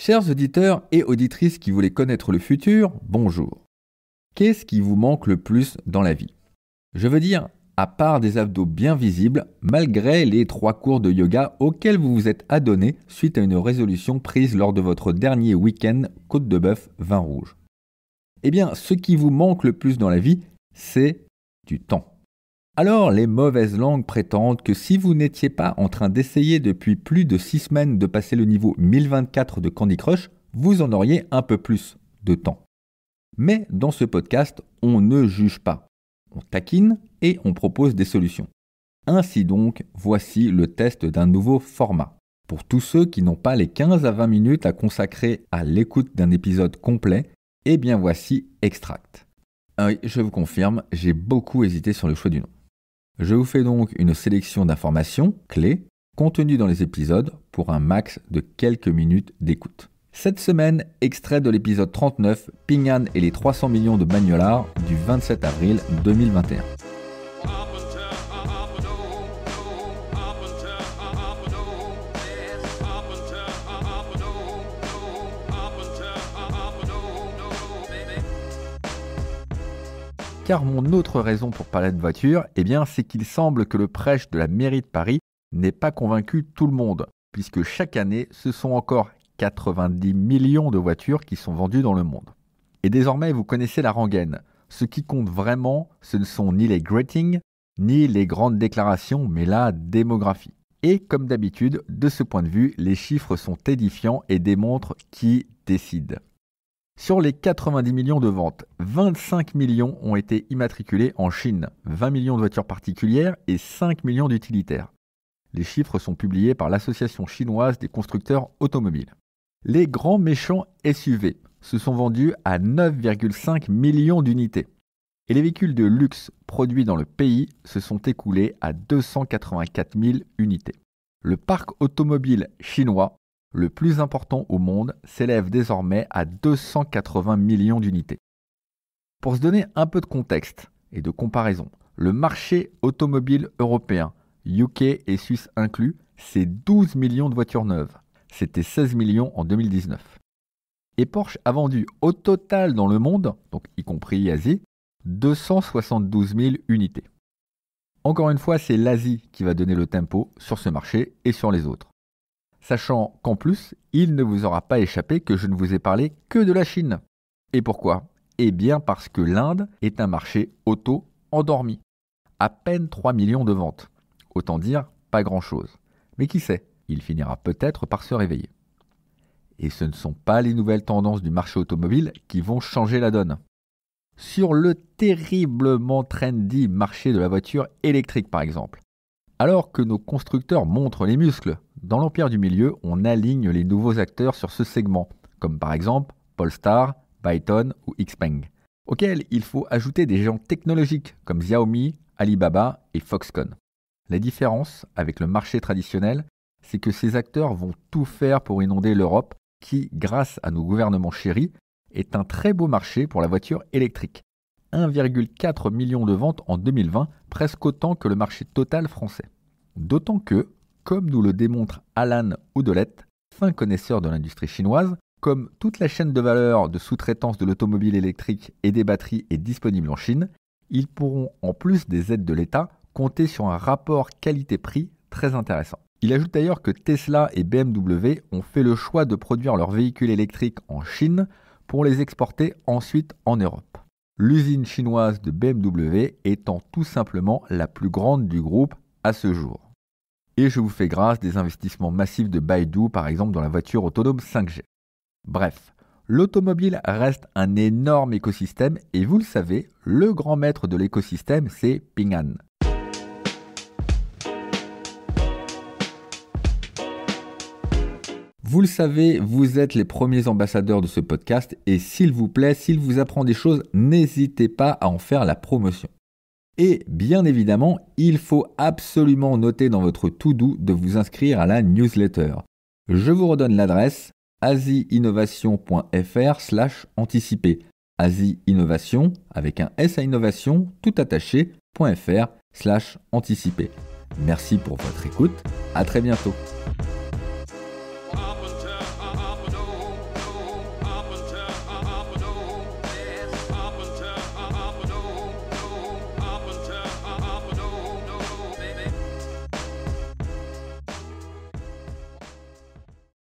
Chers auditeurs et auditrices qui voulaient connaître le futur, bonjour. Qu'est-ce qui vous manque le plus dans la vie Je veux dire, à part des abdos bien visibles, malgré les trois cours de yoga auxquels vous vous êtes adonnés suite à une résolution prise lors de votre dernier week-end Côte de Bœuf Vin Rouge. Eh bien, ce qui vous manque le plus dans la vie, c'est du temps. Alors les mauvaises langues prétendent que si vous n'étiez pas en train d'essayer depuis plus de 6 semaines de passer le niveau 1024 de Candy Crush, vous en auriez un peu plus de temps. Mais dans ce podcast, on ne juge pas. On taquine et on propose des solutions. Ainsi donc, voici le test d'un nouveau format. Pour tous ceux qui n'ont pas les 15 à 20 minutes à consacrer à l'écoute d'un épisode complet, eh bien voici Extract. Ah oui, je vous confirme, j'ai beaucoup hésité sur le choix du nom. Je vous fais donc une sélection d'informations clés contenues dans les épisodes pour un max de quelques minutes d'écoute. Cette semaine, extrait de l'épisode 39, Pingan et les 300 millions de Magnolard du 27 avril 2021. car mon autre raison pour parler de voiture, eh bien, c'est qu'il semble que le prêche de la mairie de Paris n'ait pas convaincu tout le monde, puisque chaque année, ce sont encore 90 millions de voitures qui sont vendues dans le monde. Et désormais, vous connaissez la rengaine. Ce qui compte vraiment, ce ne sont ni les gratings, ni les grandes déclarations, mais la démographie. Et comme d'habitude, de ce point de vue, les chiffres sont édifiants et démontrent qui décide. Sur les 90 millions de ventes, 25 millions ont été immatriculés en Chine, 20 millions de voitures particulières et 5 millions d'utilitaires. Les chiffres sont publiés par l'Association chinoise des constructeurs automobiles. Les grands méchants SUV se sont vendus à 9,5 millions d'unités. Et les véhicules de luxe produits dans le pays se sont écoulés à 284 000 unités. Le parc automobile chinois le plus important au monde, s'élève désormais à 280 millions d'unités. Pour se donner un peu de contexte et de comparaison, le marché automobile européen, UK et Suisse inclus, c'est 12 millions de voitures neuves. C'était 16 millions en 2019. Et Porsche a vendu au total dans le monde, donc y compris Asie, 272 000 unités. Encore une fois, c'est l'Asie qui va donner le tempo sur ce marché et sur les autres sachant qu'en plus, il ne vous aura pas échappé que je ne vous ai parlé que de la Chine. Et pourquoi Eh bien parce que l'Inde est un marché auto endormi. À peine 3 millions de ventes. Autant dire pas grand-chose. Mais qui sait, il finira peut-être par se réveiller. Et ce ne sont pas les nouvelles tendances du marché automobile qui vont changer la donne. Sur le terriblement trendy marché de la voiture électrique par exemple, alors que nos constructeurs montrent les muscles, dans l'Empire du Milieu, on aligne les nouveaux acteurs sur ce segment, comme par exemple Polestar, Byton ou Xpeng, auxquels il faut ajouter des géants technologiques comme Xiaomi, Alibaba et Foxconn. La différence avec le marché traditionnel, c'est que ces acteurs vont tout faire pour inonder l'Europe, qui, grâce à nos gouvernements chéris, est un très beau marché pour la voiture électrique. 1,4 million de ventes en 2020, presque autant que le marché total français. D'autant que, comme nous le démontre Alan Oudelette, fin connaisseur de l'industrie chinoise, comme toute la chaîne de valeur de sous-traitance de l'automobile électrique et des batteries est disponible en Chine, ils pourront, en plus des aides de l'État, compter sur un rapport qualité-prix très intéressant. Il ajoute d'ailleurs que Tesla et BMW ont fait le choix de produire leurs véhicules électriques en Chine pour les exporter ensuite en Europe l'usine chinoise de BMW étant tout simplement la plus grande du groupe à ce jour. Et je vous fais grâce des investissements massifs de Baidu, par exemple dans la voiture autonome 5G. Bref, l'automobile reste un énorme écosystème et vous le savez, le grand maître de l'écosystème, c'est Ping Vous le savez, vous êtes les premiers ambassadeurs de ce podcast et s'il vous plaît, s'il vous apprend des choses, n'hésitez pas à en faire la promotion. Et bien évidemment, il faut absolument noter dans votre tout doux de vous inscrire à la newsletter. Je vous redonne l'adresse asiinnovation.fr slash anticipé. Innovation avec un S à innovation tout attaché.fr slash anticipé. Merci pour votre écoute, à très bientôt.